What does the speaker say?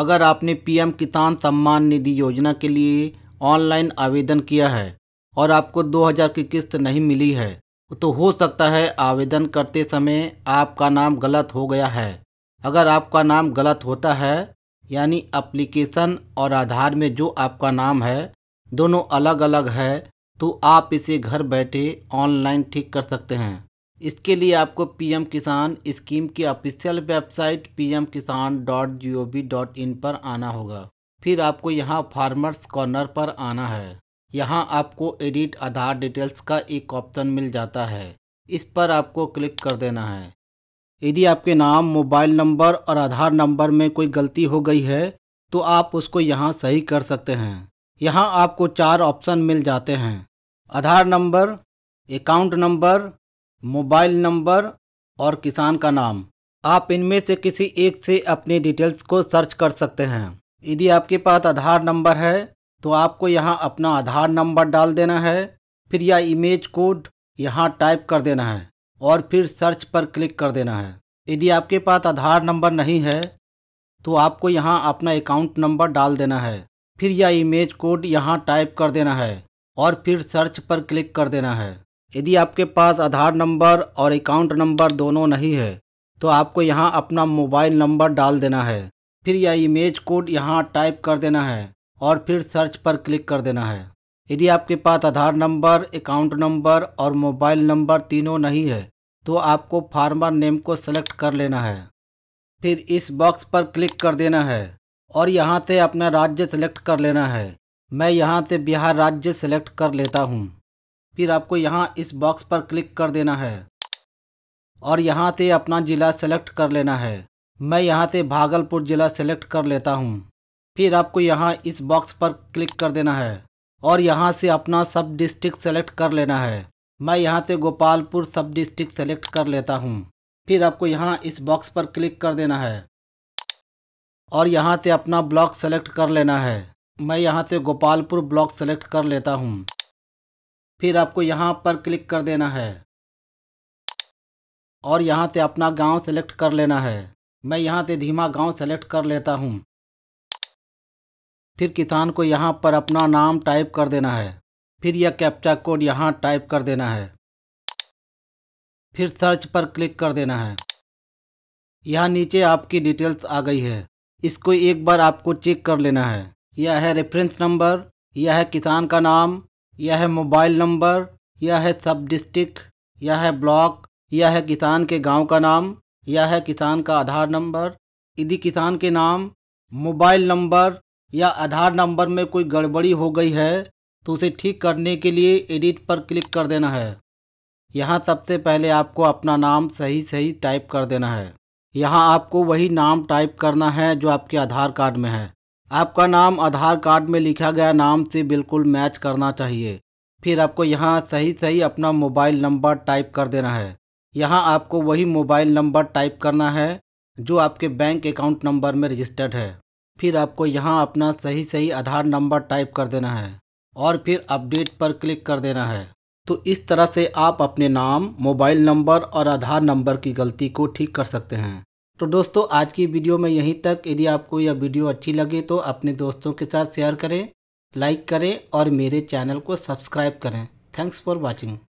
अगर आपने पीएम किसान सम्मान निधि योजना के लिए ऑनलाइन आवेदन किया है और आपको 2000 की किस्त नहीं मिली है तो हो सकता है आवेदन करते समय आपका नाम गलत हो गया है अगर आपका नाम गलत होता है यानी एप्लीकेशन और आधार में जो आपका नाम है दोनों अलग अलग है तो आप इसे घर बैठे ऑनलाइन ठीक कर सकते हैं इसके लिए आपको पीएम किसान स्कीम की official website PM Kisan dot G O V dot in पर आना होगा फिर आपको यहाँ फार्मर्स कॉर्नर पर आना है यहाँ आपको एडिट आधार डिटेल्स का एक ऑप्शन मिल जाता है इस पर आपको क्लिक कर देना है यदि आपके नाम मोबाइल नंबर और आधार नंबर में कोई गलती हो गई है तो आप उसको यहाँ सही कर सकते हैं यहाँ आपको चार ऑप्शन मिल जाते हैं Aadhaar number account number mobile number और किसान का नाम आप इनमें से किसी एक से अपनी डिटेल्स को सर्च कर सकते हैं यदि आपके पास आधार नंबर है तो आपको यहाँ अपना आधार नंबर डाल देना है फिर यह इमेज कोड यहाँ टाइप कर देना है और फिर सर्च पर क्लिक कर देना है यदि आपके पास आधार नंबर नहीं है तो आपको यहाँ अपना अकाउंट नंबर डाल देना है फिर यह इमेज कोड यहाँ टाइप कर देना है और फिर सर्च पर क्लिक कर देना है यदि आपके पास आधार नंबर और अकाउंट नंबर दोनों नहीं है तो आपको यहाँ अपना मोबाइल नंबर डाल देना है फिर यह इमेज कोड यहाँ टाइप कर देना है और फिर सर्च पर क्लिक कर देना है यदि आपके पास आधार नंबर अकाउंट नंबर और मोबाइल नंबर तीनों नहीं है तो आपको फार्मर नेम को सेलेक्ट कर लेना है फिर इस बॉक्स पर क्लिक कर देना है और यहाँ से अपना राज्य सेलेक्ट कर लेना है मैं यहाँ से बिहार राज्य सेलेक्ट कर लेता हूँ फिर आपको यहाँ इस बॉक्स पर क्लिक कर देना है और यहाँ से अपना ज़िला सेलेक्ट कर लेना है मैं यहाँ से भागलपुर ज़िला सेलेक्ट कर लेता हूँ फिर आपको यहाँ इस बॉक्स पर क्लिक कर देना है और यहाँ से अपना सब डिस्ट्रिक्ट सेलेक्ट कर लेना है मैं यहाँ से गोपालपुर सब डिस्ट्रिक्ट सेलेक्ट कर लेता हूँ फिर आपको यहाँ इस बॉक्स पर क्लिक कर देना है और यहाँ से अपना ब्लॉक सेलेक्ट कर लेना है मैं यहाँ से गोपालपुर ब्लॉक सेलेक्ट कर लेता हूँ फिर आपको यहाँ पर क्लिक कर देना है और यहाँ से अपना गांव सेलेक्ट कर लेना है मैं यहाँ से धीमा गांव सेलेक्ट कर लेता हूँ फिर किसान को यहाँ पर अपना नाम टाइप कर देना है फिर यह कैप्चा कोड यहाँ टाइप कर देना है फिर सर्च पर क्लिक कर देना है यहाँ नीचे आपकी डिटेल्स आ गई है इसको एक बार आपको चेक कर लेना है यह है रेफरेंस नंबर यह है किसान का नाम यह है मोबाइल नंबर यह है सब डिस्ट्रिक्ट यह है ब्लॉक यह है किसान के गांव का नाम यह है किसान का आधार नंबर यदि किसान के नाम मोबाइल नंबर या आधार नंबर में कोई गड़बड़ी हो गई है तो उसे ठीक करने के लिए एडिट पर क्लिक कर देना है यहाँ सबसे पहले आपको अपना नाम सही सही टाइप कर देना है यहाँ आपको वही नाम टाइप करना है जो आपके आधार कार्ड में है आपका नाम आधार कार्ड में लिखा गया नाम से बिल्कुल मैच करना चाहिए फिर आपको यहाँ सही सही अपना मोबाइल नंबर टाइप कर देना है यहाँ आपको वही मोबाइल नंबर टाइप करना है जो आपके बैंक अकाउंट नंबर में रजिस्टर्ड है फिर आपको यहाँ अपना सही सही आधार नंबर टाइप कर देना है और फिर अपडेट पर क्लिक कर देना है तो इस तरह से आप अपने नाम मोबाइल नंबर और आधार नंबर की गलती को ठीक कर सकते हैं तो दोस्तों आज की वीडियो में यहीं तक यदि आपको यह वीडियो अच्छी लगे तो अपने दोस्तों के साथ शेयर करें लाइक करें और मेरे चैनल को सब्सक्राइब करें थैंक्स फॉर वॉचिंग